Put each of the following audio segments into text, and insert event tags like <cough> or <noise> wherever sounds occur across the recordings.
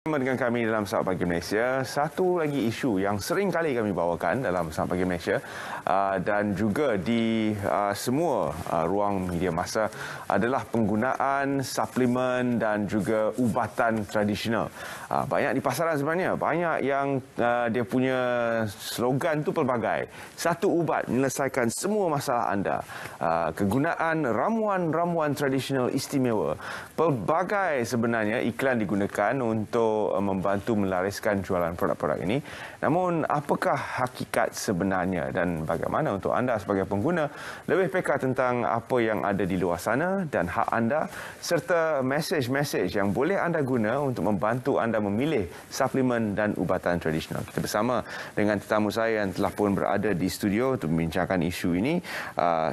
Bersama dengan kami dalam Sabah Pagi Malaysia, satu lagi isu yang sering kali kami bawakan dalam Sabah Pagi Malaysia uh, dan juga di uh, semua uh, ruang media masa adalah penggunaan suplemen dan juga ubatan tradisional. Banyak di pasaran sebenarnya, banyak yang dia punya slogan tu pelbagai. Satu ubat menyelesaikan semua masalah anda. Kegunaan ramuan-ramuan tradisional istimewa. Pelbagai sebenarnya iklan digunakan untuk untuk eh, membantu melariskan jualan produk-produk ini. Namun, apakah hakikat sebenarnya dan bagaimana untuk anda sebagai pengguna lebih peka tentang apa yang ada di luar sana dan hak anda serta mesej-mesej yang boleh anda guna untuk membantu anda memilih suplemen dan ubatan tradisional. Kita bersama dengan tetamu saya yang telah pun berada di studio untuk membincangkan isu ini, uh,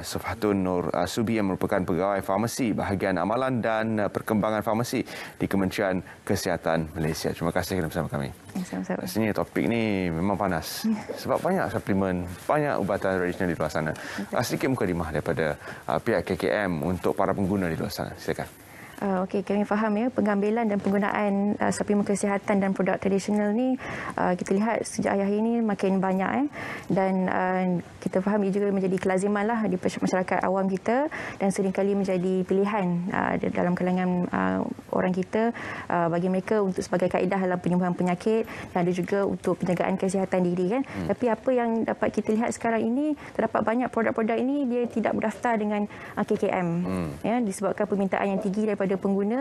Nur uh, Subi yang merupakan pegawai farmasi bahagian amalan dan perkembangan farmasi di Kementerian Kesihatan Malaysia. Malaysia. Terima kasih kerana bersama kami. Ya, sama-sama. Rasanya topik ni memang panas. Ya. Sebab banyak suplemen, banyak ubatan tradisional di luar sana. Ya. Sedikit muka lima daripada uh, pihak KKM untuk para pengguna di luar sana. Silakan. Uh, Okey, kami faham ya pengambilan dan penggunaan uh, ah, suplemen kesihatan dan produk tradisional ni uh, kita lihat sejak akhir ini makin banyak eh dan uh, kita faham ia juga menjadi kelaziman lah di masyarakat awam kita dan seringkali menjadi pilihan uh, dalam kalangan uh, orang kita uh, bagi mereka untuk sebagai kaedah dalam penyembuhan penyakit dan ada juga untuk penjagaan kesihatan diri kan. Hmm. Tapi apa yang dapat kita lihat sekarang ini terdapat banyak produk-produk ini dia tidak berdaftar dengan uh, KKM hmm. ya disebabkan permintaan yang tinggi daripada kepada pengguna.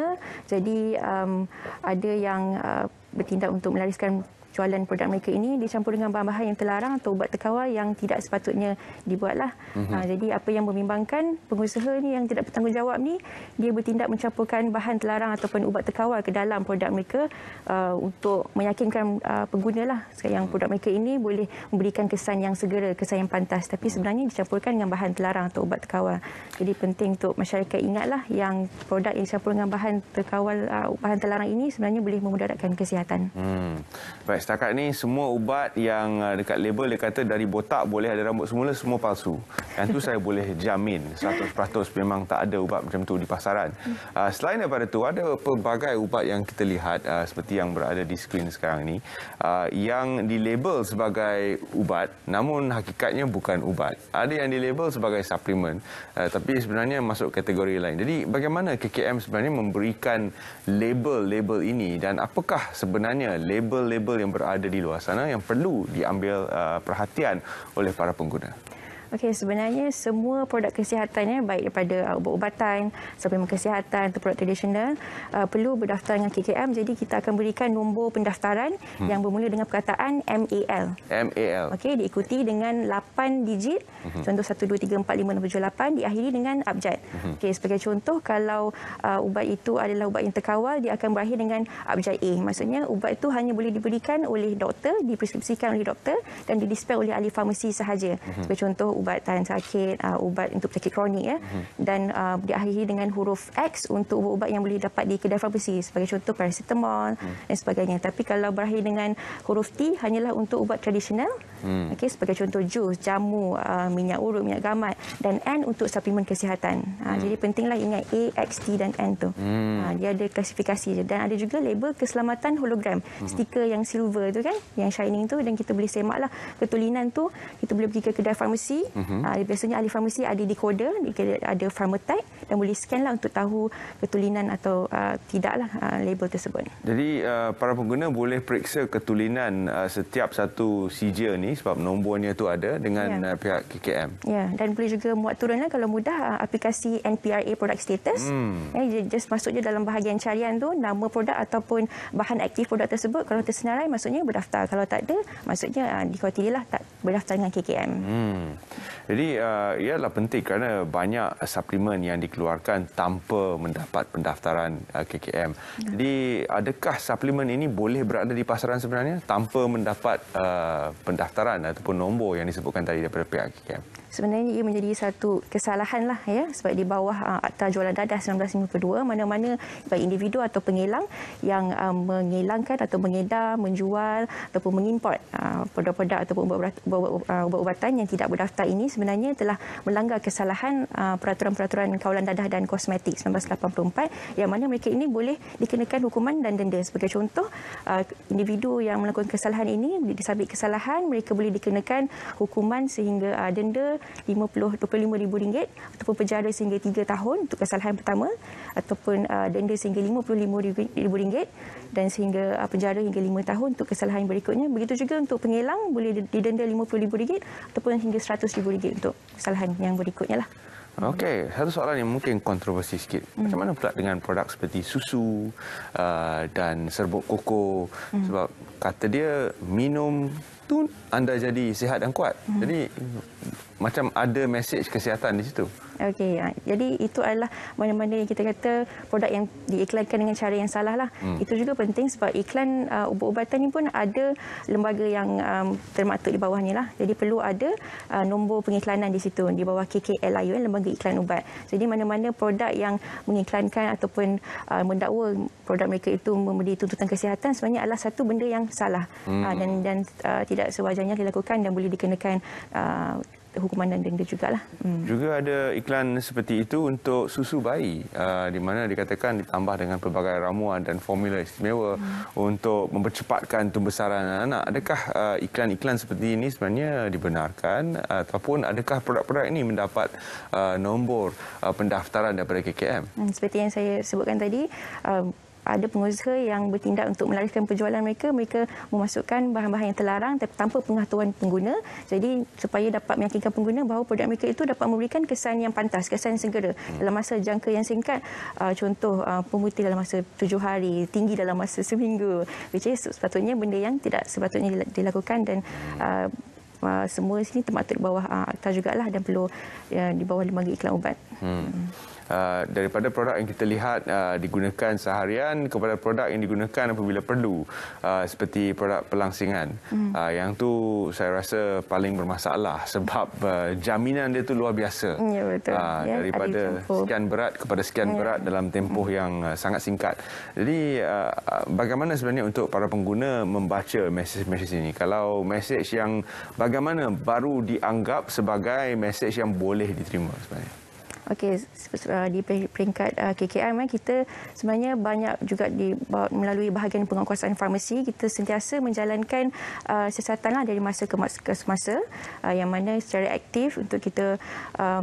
Jadi um, ada yang uh, bertindak untuk melariskan jualan produk mereka ini dicampur dengan bahan-bahan yang terlarang atau ubat terkawal yang tidak sepatutnya dibuatlah. Mm-hmm. jadi apa yang membimbangkan pengusaha ini yang tidak bertanggungjawab ni dia bertindak mencampurkan bahan terlarang ataupun ubat terkawal ke dalam produk mereka uh, untuk meyakinkan uh, pengguna lah yang mhm. produk mereka ini boleh memberikan kesan yang segera, kesan yang pantas. Tapi mhm. sebenarnya dicampurkan dengan bahan terlarang atau ubat terkawal. Jadi penting untuk masyarakat ingatlah yang produk yang dicampur dengan bahan terkawal, uh, bahan terlarang ini sebenarnya boleh memudaratkan kesihatan. Hmm. Baik, setakat ni semua ubat yang uh, dekat label dia kata dari botak boleh ada rambut semula semua palsu. Yang tu saya boleh jamin 100% memang tak ada ubat macam tu di pasaran. Hmm. Uh, selain daripada tu ada pelbagai ubat yang kita lihat uh, seperti yang berada di skrin sekarang ni uh, yang dilabel sebagai ubat namun hakikatnya bukan ubat. Ada yang dilabel sebagai suplemen uh, tapi sebenarnya masuk kategori lain. Jadi bagaimana KKM sebenarnya memberikan label-label ini dan apakah sebenarnya label-label yang berada di luar sana yang perlu diambil uh, perhatian oleh para pengguna. Okey, sebenarnya semua produk kesihatan ya, baik daripada uh, ubat-ubatan, suplemen kesihatan atau produk tradisional uh, perlu berdaftar dengan KKM. Jadi kita akan berikan nombor pendaftaran hmm. yang bermula dengan perkataan MAL. MAL. Okey, diikuti dengan 8 digit. Hmm. Contoh 1234578 diakhiri dengan abjad. Hmm. Okey, sebagai contoh kalau uh, ubat itu adalah ubat yang terkawal, dia akan berakhir dengan abjad A. Maksudnya ubat itu hanya boleh diberikan oleh doktor, dipreskripsikan oleh doktor dan didispek oleh ahli farmasi sahaja. Hmm. Sebagai contoh ubat tahan sakit, uh, ubat untuk penyakit kronik ya. Mm-hmm. Dan uh, diakhiri dengan huruf X untuk ubat-ubat yang boleh dapat di kedai farmasi sebagai contoh paracetamol mm-hmm. dan sebagainya. Tapi kalau berakhir dengan huruf T hanyalah untuk ubat tradisional. Mm-hmm. Okey sebagai contoh jus, jamu, uh, minyak urut, minyak gamat dan N untuk suplemen kesihatan. Uh, mm-hmm. jadi pentinglah ingat A, X, T dan N tu. Mm-hmm. Uh, dia ada klasifikasi je. dan ada juga label keselamatan hologram. Mm-hmm. Stiker yang silver tu kan, yang shining tu dan kita boleh semaklah ketulinan tu kita boleh pergi ke kedai farmasi uh-huh. uh, biasanya ahli farmasi ada decoder ada pharmatag dan boleh scan lah untuk tahu ketulinan atau uh, tidaklah uh, label tersebut jadi uh, para pengguna boleh periksa ketulinan uh, setiap satu sijil ni sebab nombornya tu ada dengan yeah. Ya. uh, pihak KKM ya yeah. dan boleh juga muat turunlah kalau mudah uh, aplikasi NPRA product status hmm. eh, just masuk je dalam bahagian carian tu nama produk ataupun bahan aktif produk tersebut kalau tersenarai maksudnya berdaftar kalau tak ada maksudnya uh, dikhawatirilah tak berdasarkan KKM. Hmm. Jadi uh, ialah penting kerana banyak suplemen yang dikeluarkan tanpa mendapat pendaftaran uh, KKM. Ya. Jadi adakah suplemen ini boleh berada di pasaran sebenarnya tanpa mendapat uh, pendaftaran ataupun nombor yang disebutkan tadi daripada pihak KKM? sebenarnya ia menjadi satu kesalahan lah ya sebab di bawah uh, Akta Jualan Dadah 1952 mana-mana baik individu atau pengilang yang uh, mengilangkan atau mengedar, menjual ataupun mengimport uh, produk-produk uh, ataupun ubat-ubatan yang tidak berdaftar ini sebenarnya telah melanggar kesalahan uh, peraturan-peraturan uh, kawalan dadah dan kosmetik 1984 yang mana mereka ini boleh dikenakan hukuman dan denda. Sebagai contoh, uh, individu yang melakukan kesalahan ini disabit kesalahan, mereka boleh dikenakan hukuman sehingga uh, denda rm ringgit, ataupun penjara sehingga 3 tahun untuk kesalahan pertama ataupun uh, denda sehingga rm ringgit dan sehingga uh, penjara hingga 5 tahun untuk kesalahan berikutnya. Begitu juga untuk pengelang boleh didenda rm ringgit ataupun hingga rm ringgit untuk kesalahan yang berikutnya. Lah. Okey, satu soalan yang mungkin kontroversi sikit. Hmm. Macam mana pula dengan produk seperti susu uh, dan serbuk koko? Hmm. Sebab kata dia minum tu anda jadi sihat dan kuat. Hmm. Jadi macam ada message kesihatan di situ. Okey, ya. jadi itu adalah mana-mana yang kita kata produk yang diiklankan dengan cara yang salah lah. Hmm. Itu juga penting sebab iklan uh, ubat-ubatan ini pun ada lembaga yang um, termaktub di bawahnya lah. Jadi perlu ada uh, nombor pengiklanan di situ di bawah KKLIU, lembaga iklan ubat. Jadi mana-mana produk yang mengiklankan ataupun uh, mendakwa produk mereka itu memberi tuntutan kesihatan sebenarnya adalah satu benda yang salah hmm. uh, dan, dan uh, tidak sewajarnya dilakukan dan boleh dikenakan. Uh, hukuman dan denda jugalah. Hmm. Juga ada iklan seperti itu untuk susu bayi ah, di mana dikatakan ditambah dengan pelbagai ramuan dan formula istimewa hmm. untuk mempercepatkan tumbesaran anak. Adakah ah, iklan-iklan seperti ini sebenarnya dibenarkan ataupun adakah produk-produk ini mendapat ah, nombor pendaftaran daripada KKM? Hmm. Seperti yang saya sebutkan tadi, ada pengusaha yang bertindak untuk melarikan penjualan mereka, mereka memasukkan bahan-bahan yang terlarang tanpa pengetahuan pengguna. Jadi supaya dapat meyakinkan pengguna bahawa produk mereka itu dapat memberikan kesan yang pantas, kesan yang segera hmm. dalam masa jangka yang singkat. Uh, contoh uh, pemutih dalam masa tujuh hari, tinggi dalam masa <laughs> seminggu. Which is sepatutnya benda yang tidak sepatutnya dilakukan dan hmm. uh, uh, semua sini termaktub di bawah uh, akta jugalah dan perlu uh, di bawah lembaga iklan ubat. Hmm. Hmm. Uh, daripada produk yang kita lihat uh, digunakan seharian kepada produk yang digunakan apabila perlu uh, seperti produk pelangsingan hmm. uh, yang tu saya rasa paling bermasalah sebab uh, jaminan dia tu luar biasa hmm, ya betul. Uh, ya, daripada sekian berat kepada sekian ya. berat dalam tempoh hmm. yang uh, sangat singkat jadi uh, uh, bagaimana sebenarnya untuk para pengguna membaca mesej-mesej ini kalau mesej yang bagaimana baru dianggap sebagai mesej yang boleh diterima sebenarnya Okey, uh, di peringkat KKM uh, kita sebenarnya banyak juga di melalui bahagian penguasaan farmasi kita sentiasa menjalankan uh, siasatanlah dari masa ke semasa yang mana secara aktif untuk kita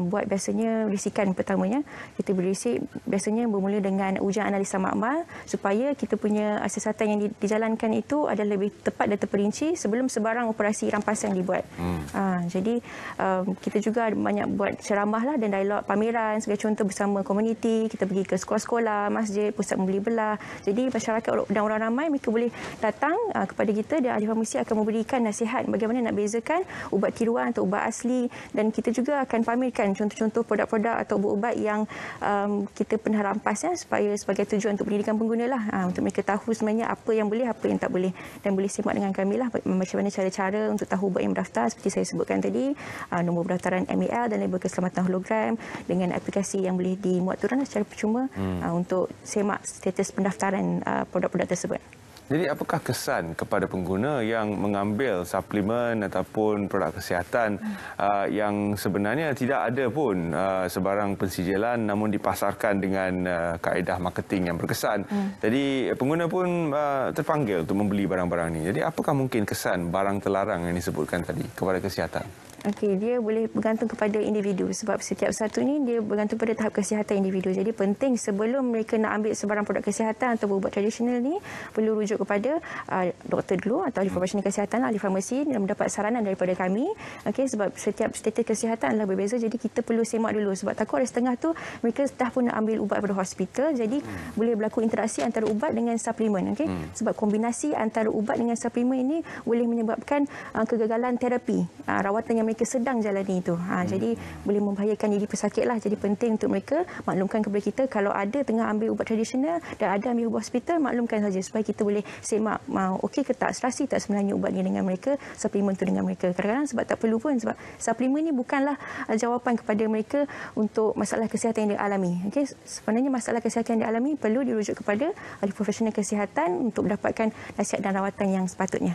buat biasanya risikan pertamanya kita berisik biasanya bermula dengan ujian analisa makmal supaya kita punya siasatan yang dijalankan itu adalah lebih tepat dan terperinci sebelum sebarang operasi rampasan dibuat. Hmm. Ah, jadi um, kita juga banyak buat ceramahlah dan dialog pamir pelajaran sebagai contoh bersama komuniti kita pergi ke sekolah-sekolah masjid pusat membeli belah jadi masyarakat dan orang ramai mereka boleh datang ah, kepada kita dan ahli farmasi akan memberikan nasihat bagaimana nak bezakan ubat tiruan atau ubat asli dan kita juga akan pamerkan contoh-contoh produk-produk atau ubat-ubat yang um, kita pernah rampas ya, supaya sebagai tujuan untuk pendidikan pengguna lah uh, untuk mereka tahu sebenarnya apa yang boleh apa yang tak boleh dan boleh simak dengan kami lah macam mana cara-cara untuk tahu ubat yang berdaftar seperti saya sebutkan tadi uh, nombor berdaftaran MAL dan label keselamatan hologram dengan dengan aplikasi yang boleh dimuat turun lah secara percuma hmm. uh, untuk semak status pendaftaran uh, produk-produk uh, tersebut. Jadi apakah kesan kepada pengguna yang mengambil suplemen ataupun produk kesihatan hmm. uh, yang sebenarnya tidak ada pun uh, sebarang pensijilan namun dipasarkan dengan uh, kaedah marketing yang berkesan. Hmm. Jadi pengguna pun uh, terpanggil untuk membeli barang-barang ini. Jadi apakah mungkin kesan barang terlarang yang disebutkan tadi kepada kesihatan? Okey, dia boleh bergantung kepada individu sebab setiap satu ni dia bergantung pada tahap kesihatan individu. Jadi penting sebelum mereka nak ambil sebarang produk kesihatan atau ubat tradisional ni perlu rujuk kepada uh, doktor dulu atau ahli hmm. profesional kesihatan lah, ahli farmasi dan mendapat saranan daripada kami. Okey, sebab setiap status kesihatan adalah berbeza jadi kita perlu semak dulu sebab takut ada setengah tu mereka dah pun nak ambil ubat pada hospital. Jadi hmm. boleh berlaku interaksi antara ubat dengan suplemen, okey? Hmm. Sebab kombinasi antara ubat dengan suplemen ini boleh menyebabkan uh, kegagalan terapi. Uh, rawatan yang mereka sedang jalani itu. Ha, hmm. Jadi boleh membahayakan diri pesakit lah. Jadi penting untuk mereka maklumkan kepada kita kalau ada tengah ambil ubat tradisional dan ada ambil ubat hospital, maklumkan saja supaya kita boleh semak mau okey ke tak, serasi tak sebenarnya ubat ini dengan mereka, suplemen itu dengan mereka. Kadang-kadang sebab tak perlu pun sebab suplemen ini bukanlah uh, jawapan kepada mereka untuk masalah kesihatan yang dialami. Okay? Sebenarnya masalah kesihatan yang dialami perlu dirujuk kepada ahli profesional kesihatan untuk mendapatkan nasihat dan rawatan yang sepatutnya.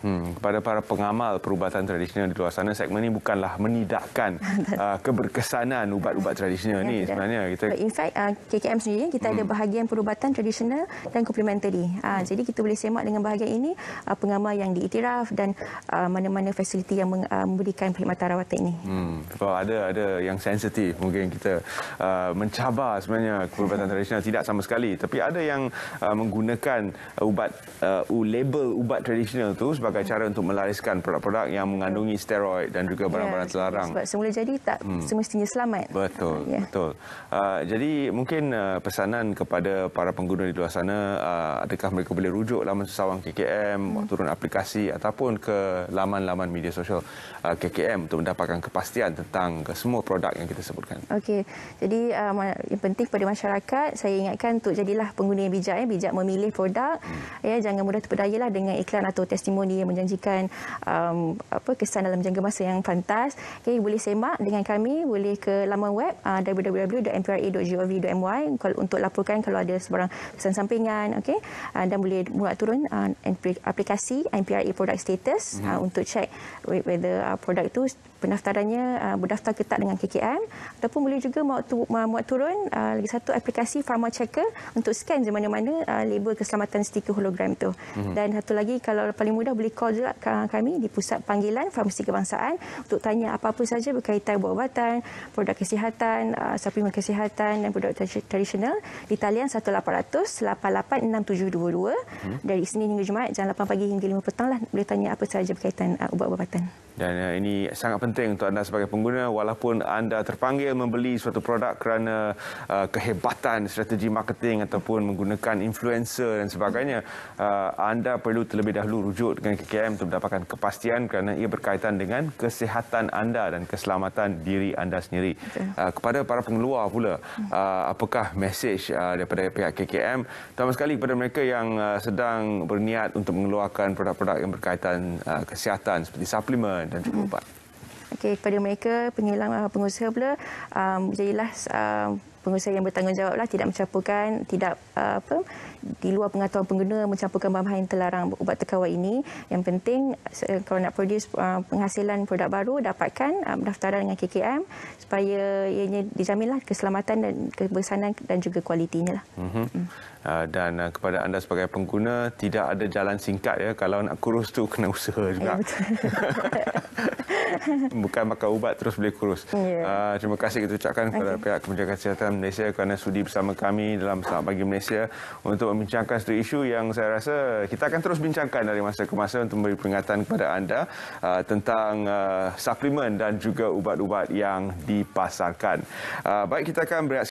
Hmm, kepada para pengamal perubatan tradisional di luar sana, segmen ini bukanlah menidakkan <laughs> uh, keberkesanan ubat-ubat tradisional ini sebenarnya. Kita... In fact, uh, KKM sendiri kita hmm. ada bahagian perubatan tradisional dan komplementari. Uh, hmm. Jadi kita boleh semak dengan bahagian ini uh, pengamal yang diiktiraf dan uh, mana-mana uh, fasiliti yang meng, uh, memberikan perkhidmatan rawatan ini. Hmm. Well, ada ada yang sensitif mungkin kita uh, mencabar sebenarnya perubatan <laughs> tradisional tidak sama sekali. Tapi ada yang uh, menggunakan uh, ubat uh, label ubat tradisional itu sebagai cara untuk melariskan produk-produk yang mengandungi steroid dan dan juga barang-barang ya, terlarang. Sebab semula jadi tak hmm. semestinya selamat. Betul, ya. betul. Uh, jadi mungkin uh, pesanan kepada para pengguna di luar sana, uh, adakah mereka boleh rujuk laman sesawang KKM, hmm. turun aplikasi ataupun ke laman-laman media sosial uh, KKM untuk mendapatkan kepastian tentang semua produk yang kita sebutkan. Okey, jadi uh, yang penting kepada masyarakat, saya ingatkan untuk jadilah pengguna yang bijak, ya. bijak memilih produk. Hmm. Ya, jangan mudah terpedayalah dengan iklan atau testimoni yang menjanjikan um, apa kesan dalam jangka masa yang yang pantas. Okay, boleh semak dengan kami, boleh ke laman web uh, ah, kalau untuk laporkan kalau ada sebarang pesan sampingan. Okay? Ah, dan boleh muat turun ah, aplikasi NPRA Product Status hmm. untuk check whether produk itu pendaftarannya berdaftar ke tak dengan KKM ataupun boleh juga muat, muat turun lagi satu aplikasi Pharma Checker untuk scan di mana-mana label keselamatan stiker hologram itu. Hmm. Dan satu lagi kalau paling mudah boleh call juga kami di pusat panggilan Farmasi Kebangsaan untuk tanya apa-apa saja berkaitan ubat-ubatan, produk kesihatan, uh, suplemen kesihatan dan produk tradisional di talian 1800 886722 hmm. dari Isnin hingga Jumaat jam 8 pagi hingga 5 petang lah boleh tanya apa saja berkaitan ubat-ubatan. Uh, dan eh, ini sangat penting untuk anda sebagai pengguna walaupun anda terpanggil membeli suatu produk kerana uh, kehebatan strategi marketing ataupun menggunakan influencer dan sebagainya. Uh, anda perlu terlebih dahulu rujuk dengan KKM untuk mendapatkan kepastian kerana ia berkaitan dengan kesihatan anda dan keselamatan diri anda sendiri. Uh, kepada para pengeluar pula, uh, apakah mesej uh, daripada pihak KKM terutama sekali kepada mereka yang uh, sedang berniat untuk mengeluarkan produk-produk yang berkaitan uh, kesihatan seperti suplemen, dan juga ubat. Hmm. Okey, kepada mereka, uh, pengusaha pula, um, jadilah um, pengusaha yang bertanggungjawab lah tidak mencampurkan tidak uh, apa di luar pengetahuan pengguna mencampurkan bahan-bahan terlarang ubat terkawal ini yang penting kalau nak produce uh, penghasilan produk baru dapatkan uh, pendaftaran dengan KKM supaya ianya dijaminlah keselamatan dan kebersihan dan juga kualitinya lah. Mhm. Mm. Uh, dan kepada anda sebagai pengguna tidak ada jalan singkat ya kalau nak kurus tu kena usaha ya, juga. Eh, <laughs> Bukan makan ubat terus boleh kurus. Yeah. terima kasih kita ucapkan kepada okay. pihak kebijakan kesihatan Kerajaan Malaysia kerana sudi bersama kami dalam Selamat Pagi Malaysia untuk membincangkan satu isu yang saya rasa kita akan terus bincangkan dari masa ke masa untuk memberi peringatan kepada anda uh, tentang uh, suplemen dan juga ubat-ubat yang dipasarkan. Uh, baik, kita akan beraksi.